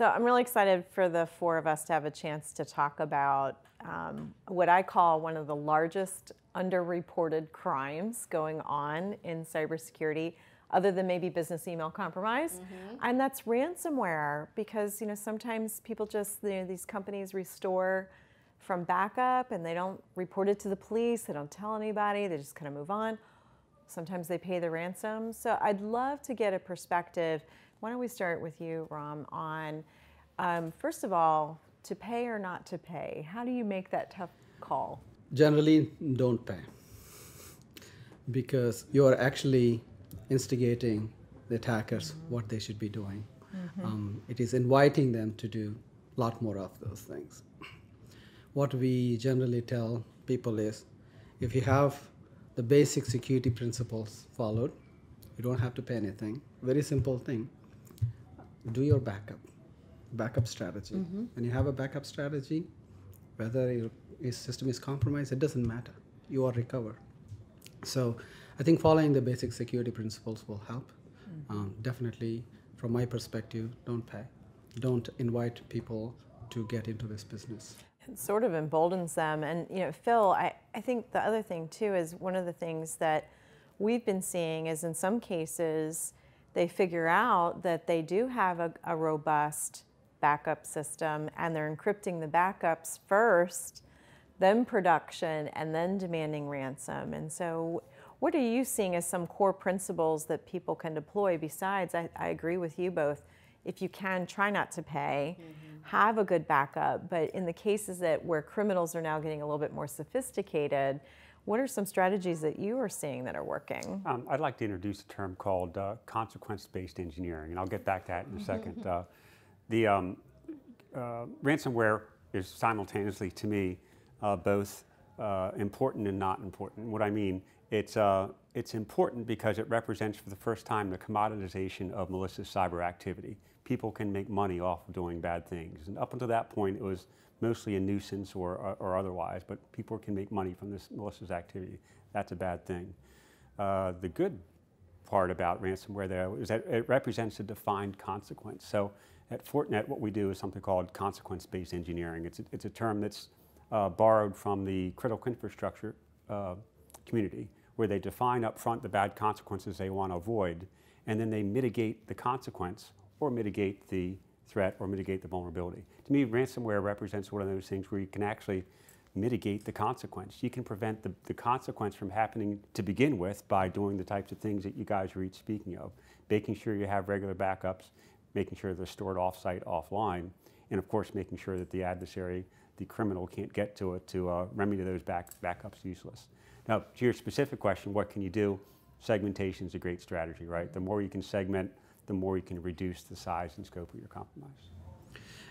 So I'm really excited for the four of us to have a chance to talk about um, what I call one of the largest underreported crimes going on in cybersecurity, other than maybe business email compromise, mm -hmm. and that's ransomware. Because you know sometimes people just you know these companies restore from backup and they don't report it to the police, they don't tell anybody, they just kind of move on. Sometimes they pay the ransom. So I'd love to get a perspective why don't we start with you, Ram, on um, first of all, to pay or not to pay? How do you make that tough call? Generally, don't pay because you are actually instigating the attackers mm-hmm. what they should be doing. Mm-hmm. Um, it is inviting them to do a lot more of those things. What we generally tell people is if you have the basic security principles followed, you don't have to pay anything. Very simple thing do your backup backup strategy mm -hmm. and you have a backup strategy whether your, your system is compromised it doesn't matter you are recovered so i think following the basic security principles will help mm -hmm. um, definitely from my perspective don't pay don't invite people to get into this business it sort of emboldens them and you know phil I, I think the other thing too is one of the things that we've been seeing is in some cases they figure out that they do have a, a robust backup system and they're encrypting the backups first, then production, and then demanding ransom. And so, what are you seeing as some core principles that people can deploy? Besides, I, I agree with you both. If you can, try not to pay, mm-hmm. have a good backup. But in the cases that where criminals are now getting a little bit more sophisticated, what are some strategies that you are seeing that are working? Um, I'd like to introduce a term called uh, consequence-based engineering, and I'll get back to that in a mm-hmm. second. Uh, the um, uh, ransomware is simultaneously, to me, uh, both uh, important and not important. What I mean, it's, uh, it's important because it represents for the first time the commoditization of malicious cyber activity. People can make money off of doing bad things. And up until that point, it was mostly a nuisance or, or, or otherwise, but people can make money from this malicious activity. That's a bad thing. Uh, the good part about ransomware though is that it represents a defined consequence. So at Fortinet, what we do is something called consequence-based engineering. It's a, it's a term that's uh, borrowed from the critical infrastructure uh, community, where they define up front the bad consequences they want to avoid, and then they mitigate the consequence or mitigate the threat or mitigate the vulnerability. To me, ransomware represents one of those things where you can actually mitigate the consequence. You can prevent the, the consequence from happening to begin with by doing the types of things that you guys are each speaking of, making sure you have regular backups, making sure they're stored offsite, offline, and of course making sure that the adversary, the criminal, can't get to it to uh, remedy those back, backups useless. Now, to your specific question, what can you do? Segmentation is a great strategy, right? The more you can segment the more you can reduce the size and scope of your compromise.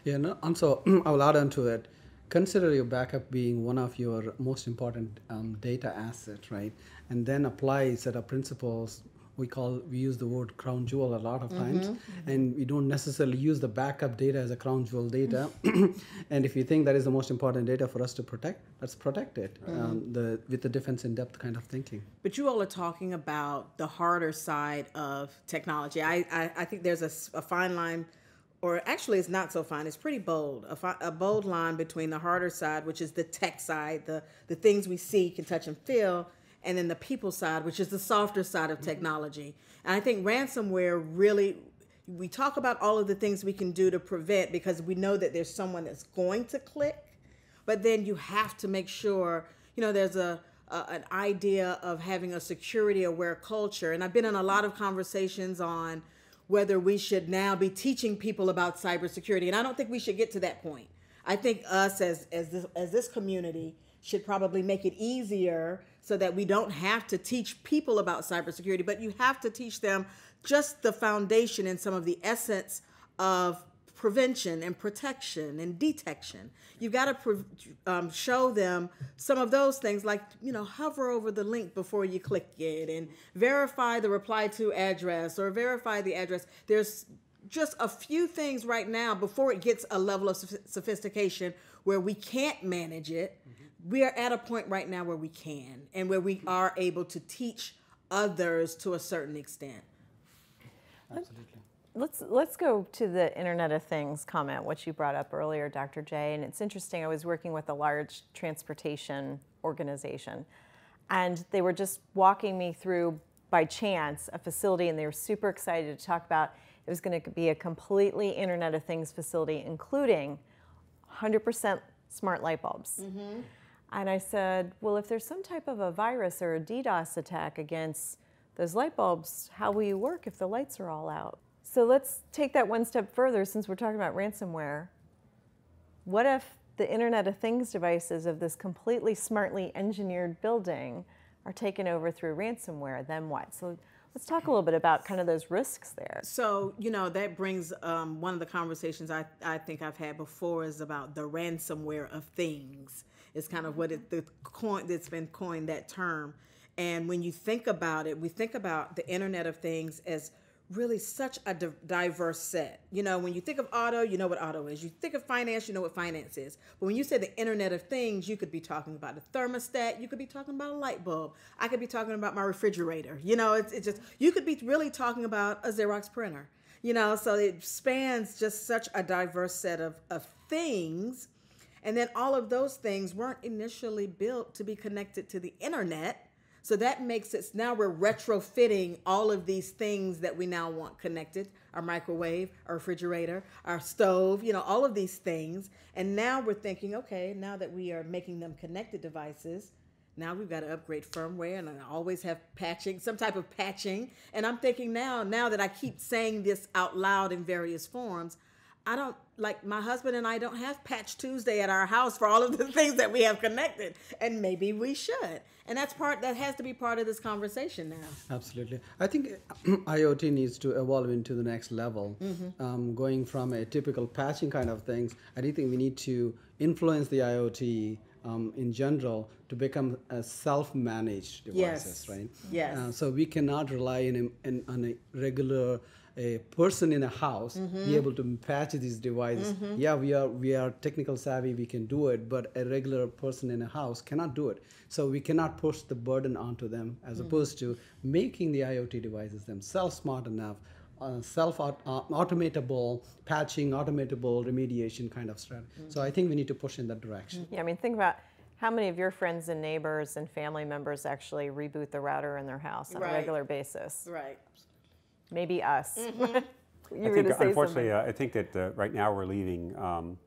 Yeah, no, and so I will add on to it. Consider your backup being one of your most important um, data assets, right? And then apply set of principles we call we use the word crown jewel a lot of mm-hmm. times mm-hmm. and we don't necessarily use the backup data as a crown jewel data and if you think that is the most important data for us to protect let's protect it mm-hmm. um, the with the defense in depth kind of thinking but you all are talking about the harder side of technology i i, I think there's a, a, fine line or actually it's not so fine it's pretty bold a, fi- a bold line between the harder side which is the tech side the the things we see can touch and feel and then the people side, which is the softer side of mm-hmm. technology. And I think ransomware really, we talk about all of the things we can do to prevent because we know that there's someone that's going to click, but then you have to make sure, you know, there's a, a an idea of having a security aware culture. And I've been in a lot of conversations on whether we should now be teaching people about cybersecurity. And I don't think we should get to that point. I think us as, as, this, as this community should probably make it easier so that we don't have to teach people about cybersecurity, but you have to teach them just the foundation and some of the essence of prevention and protection and detection. You've got to pre- um, show them some of those things, like you know, hover over the link before you click it, and verify the reply to address or verify the address. There's just a few things right now before it gets a level of sophistication where we can't manage it. Mm-hmm we are at a point right now where we can and where we are able to teach others to a certain extent. Absolutely. Let's let's go to the Internet of Things comment, which you brought up earlier, Dr. Jay. And it's interesting. I was working with a large transportation organization, and they were just walking me through by chance a facility, and they were super excited to talk about it was going to be a completely Internet of Things facility, including 100% smart light bulbs. Mm -hmm. And I said, well, if there's some type of a virus or a DDoS attack against those light bulbs, how will you work if the lights are all out? So let's take that one step further since we're talking about ransomware. What if the Internet of Things devices of this completely smartly engineered building are taken over through ransomware? Then what? So Let's talk a little bit about kind of those risks there. So, you know, that brings um, one of the conversations I, I think I've had before is about the ransomware of things is kind of what it, the coin that's been coined that term. And when you think about it, we think about the Internet of Things as really such a diverse set. You know, when you think of auto, you know what auto is. You think of finance, you know what finance is. But when you say the Internet of Things, you could be talking about a thermostat, you could be talking about a light bulb, I could be talking about my refrigerator. You know, it's, it's just, you could be really talking about a Xerox printer. You know, so it spans just such a diverse set of, of things and then all of those things weren't initially built to be connected to the internet. So that makes it now we're retrofitting all of these things that we now want connected our microwave, our refrigerator, our stove, you know, all of these things. And now we're thinking, okay, now that we are making them connected devices, now we've got to upgrade firmware and I always have patching, some type of patching. And I'm thinking now, now that I keep saying this out loud in various forms, I don't like my husband and I don't have Patch Tuesday at our house for all of the things that we have connected, and maybe we should. And that's part that has to be part of this conversation now. Absolutely, I think IoT needs to evolve into the next level, mm-hmm. um, going from a typical patching kind of things. I do think we need to influence the IoT. Um, in general, to become self-managed devices, yes. right? Yes. Uh, so we cannot rely in, in, on a regular a person in a house mm-hmm. be able to patch these devices. Mm-hmm. Yeah, we are we are technical savvy, we can do it, but a regular person in a house cannot do it. So we cannot push the burden onto them as mm-hmm. opposed to making the IoT devices themselves smart enough. Uh, self uh, automatable patching, automatable remediation kind of strategy. Mm-hmm. So I think we need to push in that direction. Yeah, I mean, think about how many of your friends and neighbors and family members actually reboot the router in their house on right. a regular basis? Right maybe us. Mm-hmm. you I think, unfortunately, uh, I think that uh, right now we're leaving um,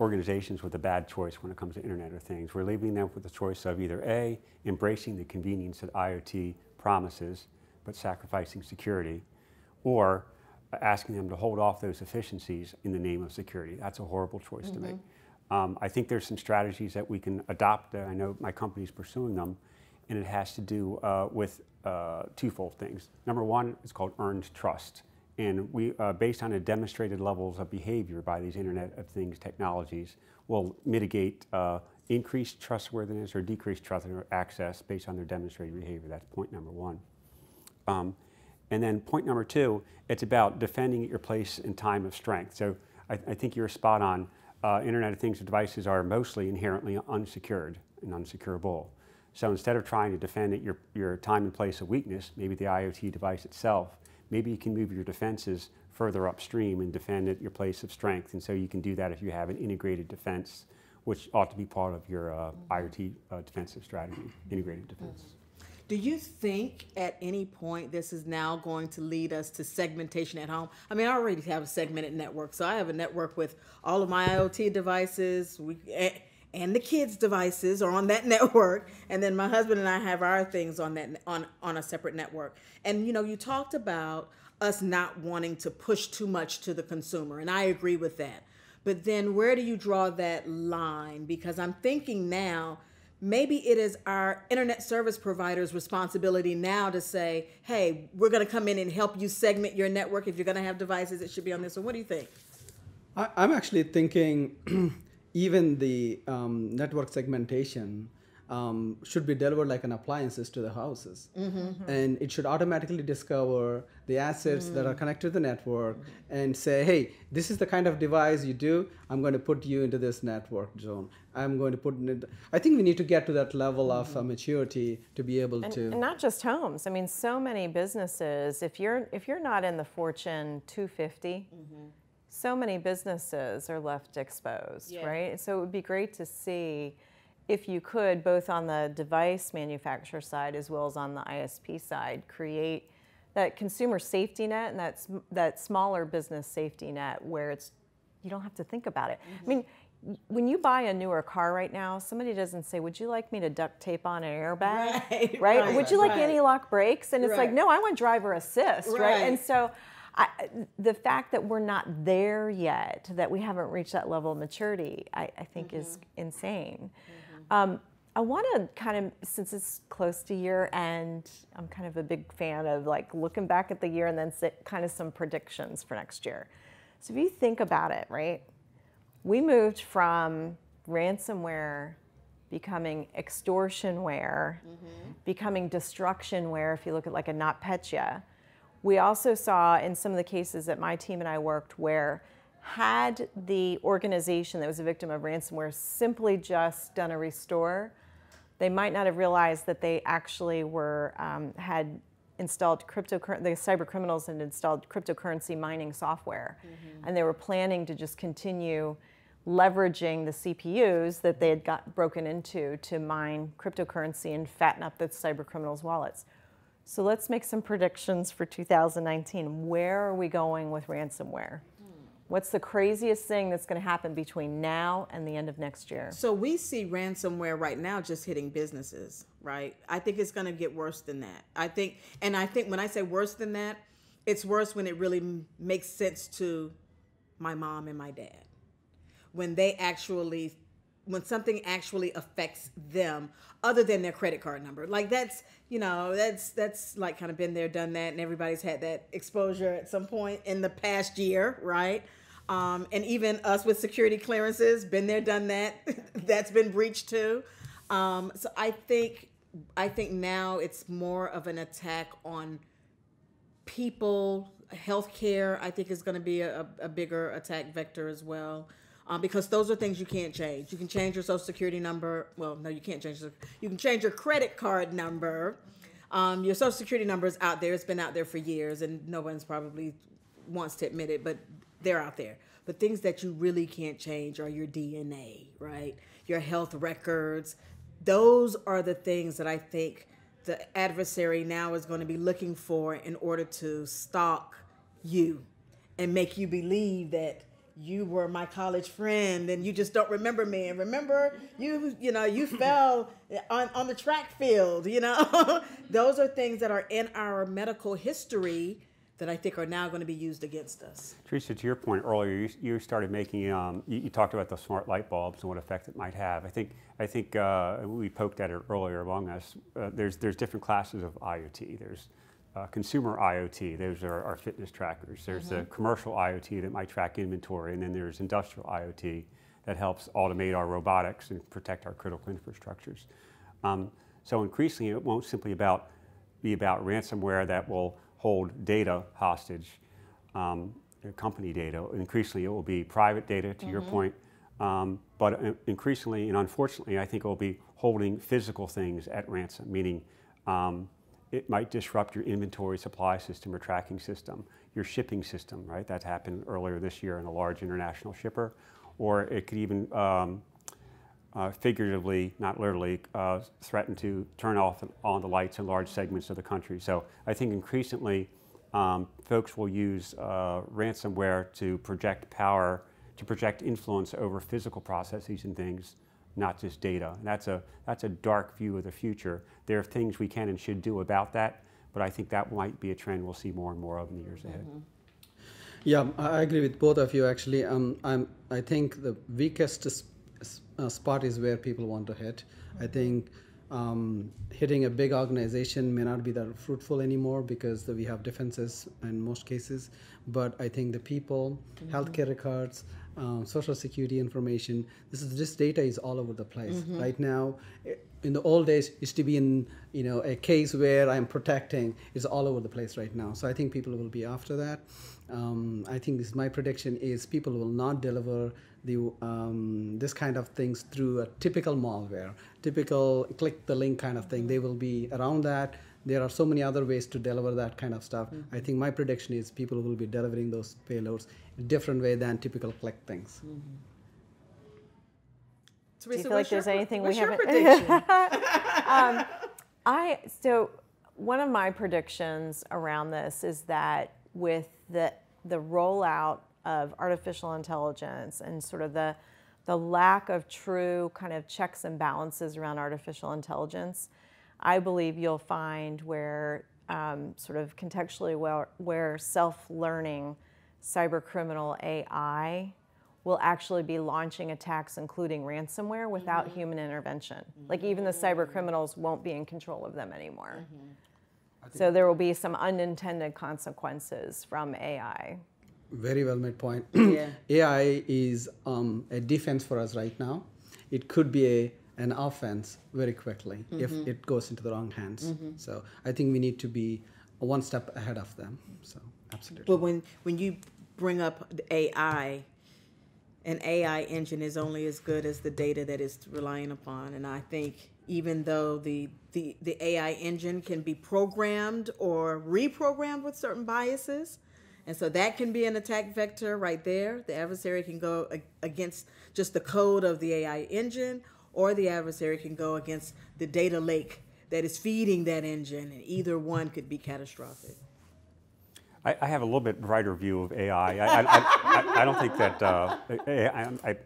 organizations with a bad choice when it comes to Internet of Things. We're leaving them with the choice of either A, embracing the convenience that IoT promises, but sacrificing security, or uh, asking them to hold off those efficiencies in the name of security. That's a horrible choice mm-hmm. to make. Mm-hmm. Um, I think there's some strategies that we can adopt. Uh, I know my company's pursuing them and it has to do uh, with uh, twofold things. Number one, it's called earned trust. And we, uh, based on the demonstrated levels of behavior by these Internet of Things technologies, will mitigate uh, increased trustworthiness or decreased trust or access based on their demonstrated behavior. That's point number one. Um, and then point number two, it's about defending your place in time of strength. So I, I think you're spot on. Uh, Internet of Things devices are mostly inherently unsecured and unsecurable. So instead of trying to defend at your, your time and place of weakness, maybe the IoT device itself, maybe you can move your defenses further upstream and defend at your place of strength. And so you can do that if you have an integrated defense, which ought to be part of your uh, IoT uh, defensive strategy, integrated defense. Do you think at any point this is now going to lead us to segmentation at home? I mean, I already have a segmented network, so I have a network with all of my IoT devices. We, eh, and the kids' devices are on that network, and then my husband and I have our things on that on on a separate network. And you know, you talked about us not wanting to push too much to the consumer, and I agree with that. But then, where do you draw that line? Because I'm thinking now. Maybe it is our internet service provider's responsibility now to say, hey, we're going to come in and help you segment your network. If you're going to have devices, it should be on this one. What do you think? I, I'm actually thinking even the um, network segmentation um, should be delivered like an appliances to the houses mm-hmm. mm-hmm. and it should automatically discover the assets mm. that are mm. connected to the network and say hey this is the kind of device you do i'm going to put you into this network zone i'm going to put in i think we need to get to that level mm-hmm. of uh, mm-hmm. maturity to be able and, to and not just homes i mean so many businesses if you're if you're not in the fortune 250 mm-hmm so many businesses are left exposed, yeah. right? So it would be great to see if you could, both on the device manufacturer side as well as on the ISP side, create that consumer safety net and that that smaller business safety net where it's you don't have to think about it. Mm -hmm. I mm-hmm. mean, when you buy a newer car right now, somebody doesn't say, "Would you like me to duct tape on an airbag?" Right. right? right Would you like right. anti-lock brakes? And it's like, "No, I want driver assist." Right. And so, I, the fact that we're not there yet, that we haven't reached that level of maturity, I, I think mm-hmm. is insane. Mm-hmm. Um, I want to kind of, since it's close to year end, I'm kind of a big fan of like looking back at the year and then sit, kind of some predictions for next year. So if you think about it, right, we moved from ransomware becoming extortionware, mm-hmm. becoming destructionware, if you look at like a NotPetya, we also saw in some of the cases that my team and I worked where had the organization that was a victim of ransomware simply just done a restore, they might not have realized that they actually were um, had installed cryptocurrency. The cyber criminals had installed cryptocurrency mining software, mm-hmm. and they were planning to just continue leveraging the CPUs that they had got broken into to mine cryptocurrency and fatten up the cyber criminals' wallets. So let's make some predictions for 2019. Where are we going with ransomware? What's the craziest thing that's going to happen between now and the end of next year? So we see ransomware right now just hitting businesses, right? I think it's going to get worse than that. I think, and I think when I say worse than that, it's worse when it really makes sense to my mom and my dad. When they actually when something actually affects them other than their credit card number. Like that's, you know, that's that's like kind of been there, done that, and everybody's had that exposure at some point in the past year, right? Um, and even us with security clearances, been there, done that. that's been breached too. Um, so I think I think now it's more of an attack on people. Healthcare, I think, is going to be a, a bigger attack vector as well. Um, because those are things you can't change. You can change your social security number. Well, no, you can't change. Your, you can change your credit card number. Um, your social security number is out there. It's been out there for years, and no one's probably wants to admit it, but they're out there. But things that you really can't change are your DNA, right? Your health records. Those are the things that I think the adversary now is going to be looking for in order to stalk you and make you believe that you were my college friend and you just don't remember me and remember you you know you fell on, on the track field you know those are things that are in our medical history that I think are now going to be used against us. Teresa, to your point earlier, you, you started making, um, you, you, talked about the smart light bulbs and what effect it might have. I think, I think uh, we poked at it earlier among us. Uh, there's, there's different classes of IoT. There's uh, consumer IoT. Those are our fitness trackers. There's mm -hmm. the mm-hmm. commercial IoT that might track inventory, and then there's industrial IoT that helps automate our robotics and protect our critical infrastructures. Um, so increasingly, it won't simply about be about ransomware that will hold data hostage, um, company data. Increasingly, it will be private data, to mm -hmm. your mm-hmm. point. Um, but uh, increasingly, and unfortunately, I think it will be holding physical things at ransom, meaning um, it might disrupt your inventory supply system or tracking system, your shipping system, right? That happened earlier this year in a large international shipper. Or it could even um, uh, figuratively, not literally, uh, threaten to turn off on the lights in large segments of the country. So I think increasingly, um, folks will use uh, ransomware to project power, to project influence over physical processes and things not just data. And that's a, that's a dark view of the future. There are things we can and should do about that, but I think that might be a trend we'll see more and more of in the years ahead. Mm -hmm. Yeah, I agree with both of you. Actually, um, I'm. I think the weakest uh, spot is where people want to hit. I think um, hitting a big organization may not be that fruitful anymore because we have defenses in most cases. But I think the people, mm -hmm. healthcare records, um, social security information. This is this data is all over the place mm -hmm. right now. In the old days, used to be in you know a case where I'm protecting is all over the place right now. So I think people will be after that. Um, I think this my prediction is people will not deliver the um, this kind of things through a typical malware, typical click the link kind of thing. Mm-hmm. They will be around that there are so many other ways to deliver that kind of stuff. Mm-hmm. I think my prediction is people will be delivering those payloads in a different way than typical collect things. Mm-hmm. Do you feel like there's anything we haven't? um, I so one of my predictions around this is that with the the rollout of artificial intelligence and sort of the the lack of true kind of checks and balances around artificial intelligence, I believe you'll find where um, sort of contextually where, where self-learning cybercriminal AI will actually be launching attacks, including ransomware, without mm -hmm. human intervention. Mm -hmm. Like even the cyber criminals won't be in control of them anymore. Mm -hmm. So there will be some unintended consequences from AI. Very well made point. yeah. AI is um, a defense for us right now. It could be a an offense very quickly mm-hmm. if it goes into the wrong hands. Mm-hmm. So I think we need to be one step ahead of them. So absolutely. But when when you bring up AI, an AI engine is only as good as the data that it's relying upon, and I think even though the, the, the AI engine can be programmed or reprogrammed with certain biases, and so that can be an attack vector right there. The adversary can go against just the code of the AI engine or the adversary can go against the data lake that is feeding that engine, and either one could be catastrophic. I, I have a little bit brighter view of AI. I, I, I don't think that, uh,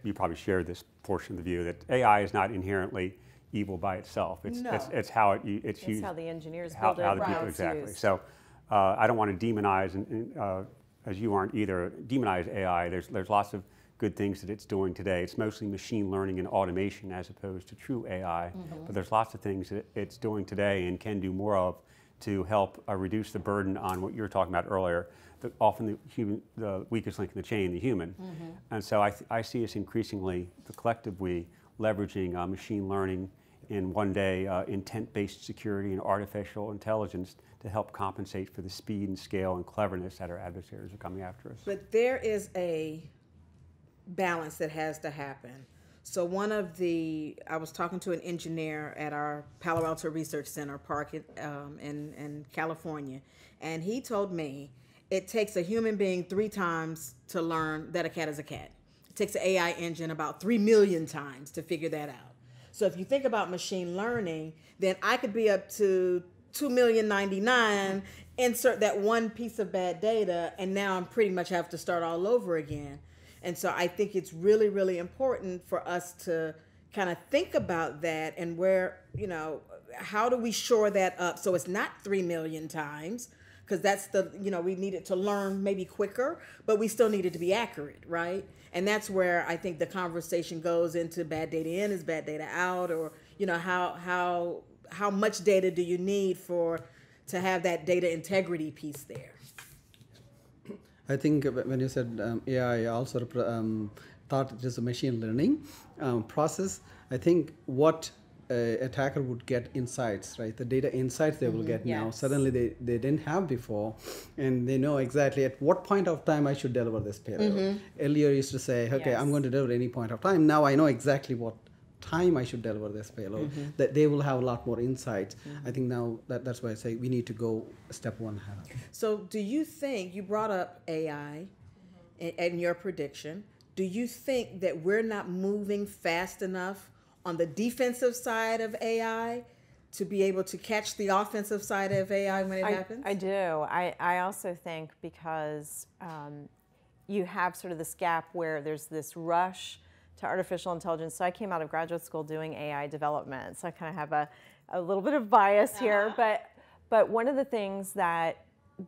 you probably share this portion of the view, that AI is not inherently evil by itself. It's, no. it's, it's how it, it's, it's used. how the engineers how, build it. How the people, exactly. Used. So uh, I don't want to demonize, and, uh, as you aren't either, demonize AI. There's, there's lots of good things that it's doing today. It's mostly machine learning and automation as opposed to true AI, mm -hmm. but there's lots of things that it's doing today and can do more of to help uh, reduce the burden on what you were talking about earlier, the, often the, human, the weakest link in the chain, the human. Mm -hmm. And so I, I see us increasingly, the collective we, leveraging uh, machine learning in one day uh, intent-based security and artificial intelligence to help compensate for the speed and scale and cleverness that our adversaries are coming after us. But there is a balance that has to happen. So one of the I was talking to an engineer at our Palo Alto Research Center park um, in in California, and he told me it takes a human being three times to learn that a cat is a cat. It takes an AI engine about three million times to figure that out. So if you think about machine learning, then I could be up to two million ninety nine, insert that one piece of bad data, and now I'm pretty much have to start all over again. And so I think it's really, really important for us to kind of think about that and where, you know, how do we shore that up so it's not 3 million times? Because that's the, you know, we needed to learn maybe quicker, but we still needed to be accurate, right? And that's where I think the conversation goes into bad data in is bad data out, or, you know, how, how, how much data do you need for to have that data integrity piece there? I think when you said um, AI, I also um, thought it is a machine learning um, process. I think what a attacker would get insights, right? The data insights they will mm-hmm. get yes. now suddenly they, they didn't have before, and they know exactly at what point of time I should deliver this payload. Mm -hmm. Earlier used to say, okay, yes. I'm going to deliver any point of time. Now I know exactly what time I should deliver this payload, mm-hmm. that they will have a lot more insights. Mm-hmm. I think now that, that's why I say we need to go step one ahead. So, do you think you brought up AI mm-hmm. and, your prediction? Do you think that we're not moving fast enough on the defensive side of AI? to be able to catch the offensive side of AI when it I, happens? I do. I, I also think because um, you have sort of this gap where there's this rush to artificial intelligence. So I came out of graduate school doing AI development. So I kind of have a, a little bit of bias here, ah. but but one of the things that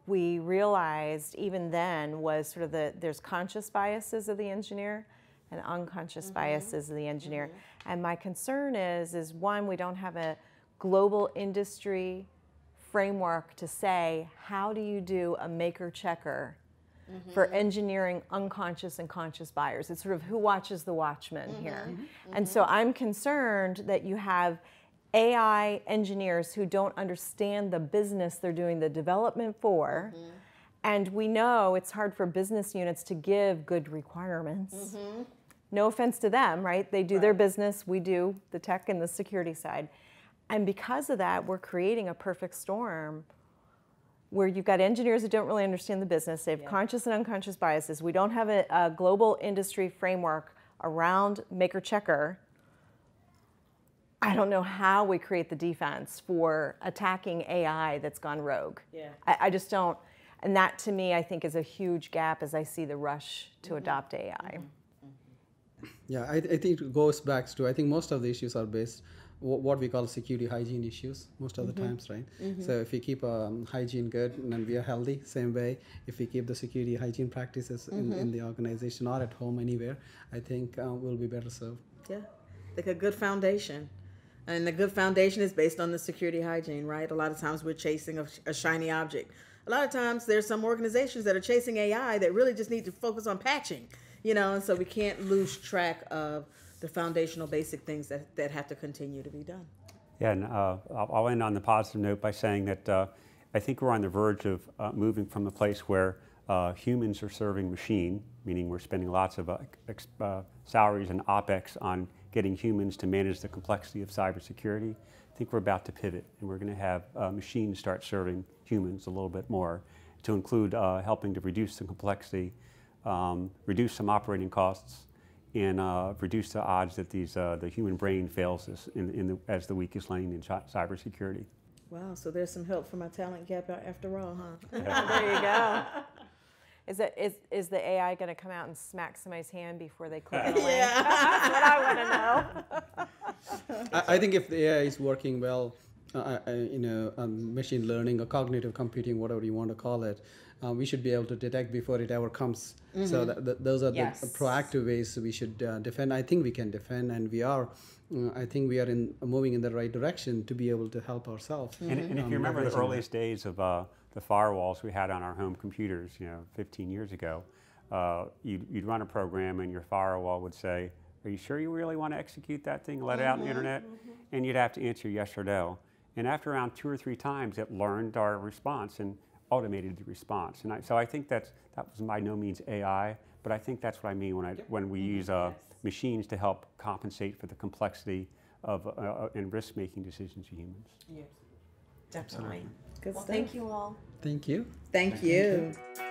we realized even then was sort of the there's conscious biases of the engineer and unconscious mm-hmm. biases of the engineer. Mm-hmm. And my concern is is one we don't have a global industry framework to say how do you do a maker checker mm-hmm. for engineering unconscious and conscious buyers. It's sort of who watches the watchman mm-hmm. here. Mm-hmm. And so I'm concerned that you have AI engineers who don't understand the business they're doing the development for. Mm-hmm. And we know it's hard for business units to give good requirements. Mm-hmm. No offense to them, right? They do right. their business, we do the tech and the security side. And because of that, we're creating a perfect storm where you've got engineers that don't really understand the business, they have yeah. conscious and unconscious biases. We don't have a, a global industry framework around maker checker. I don't know how we create the defense for attacking AI that's gone rogue. Yeah. I, I just don't. And that to me, I think, is a huge gap as I see the rush to mm-hmm. adopt AI. Mm-hmm. Yeah, I, I, think it goes back to I think most of the issues are based what we call security hygiene issues most of the mm-hmm. times, right? Mm-hmm. So if we keep um, hygiene good and we are healthy, same way, if we keep the security hygiene practices mm-hmm. in, in the organization or at home anywhere, I think uh, we'll be better served. Yeah, like a good foundation. And the good foundation is based on the security hygiene, right? A lot of times we're chasing a, a shiny object. A lot of times there's some organizations that are chasing AI that really just need to focus on patching, you know, and so we can't lose track of the foundational basic things that, that have to continue to be done. Yeah, and uh, I'll end on the positive note by saying that uh, I think we're on the verge of uh, moving from a place where uh, humans are serving machine, meaning we're spending lots of uh, uh, salaries and OPEX on getting humans to manage the complexity of cybersecurity. I think we're about to pivot, and we're going to have machines start serving humans a little bit more to include helping to reduce the complexity, um, reduce some operating costs, and uh, reduce the odds that these, uh, the human brain fails as, in, in the, as the weakest lane in cybersecurity. Wow, so there's some help for my talent gap after all, huh? Yeah. there you go. Is, it, is, is the AI going to come out and smack somebody's hand before they click the link? That's what I want to know. I, I think if the AI is working well, uh, uh, uh, you know, um, machine learning or cognitive computing, whatever you want to call it, uh, we should be able to detect before it ever comes. Mm-hmm. So that, that, those are yes. the proactive ways we should uh, defend. I think we can defend, and we are. Uh, I think we are in moving in the right direction to be able to help ourselves. Mm-hmm. And, and, if you um, remember the earliest that. days of the firewalls we had on our home computers, you know, 15 years ago, you'd, you'd run a program and your firewall would say, "Are you sure you really want to execute that thing? Let mm-hmm. it out on the mm-hmm. internet?" Mm-hmm. and you'd have to answer yes or no. And after around two or three times, it learned our response and automated the response. And I, so I think that's, that was by no means AI, but I think that's what I mean when, I, when we use uh, machines to help compensate for the complexity of, uh, uh and risk-making decisions to humans. Yes, definitely. Good well, stuff. thank you all. Thank you. Thank, thank you. you.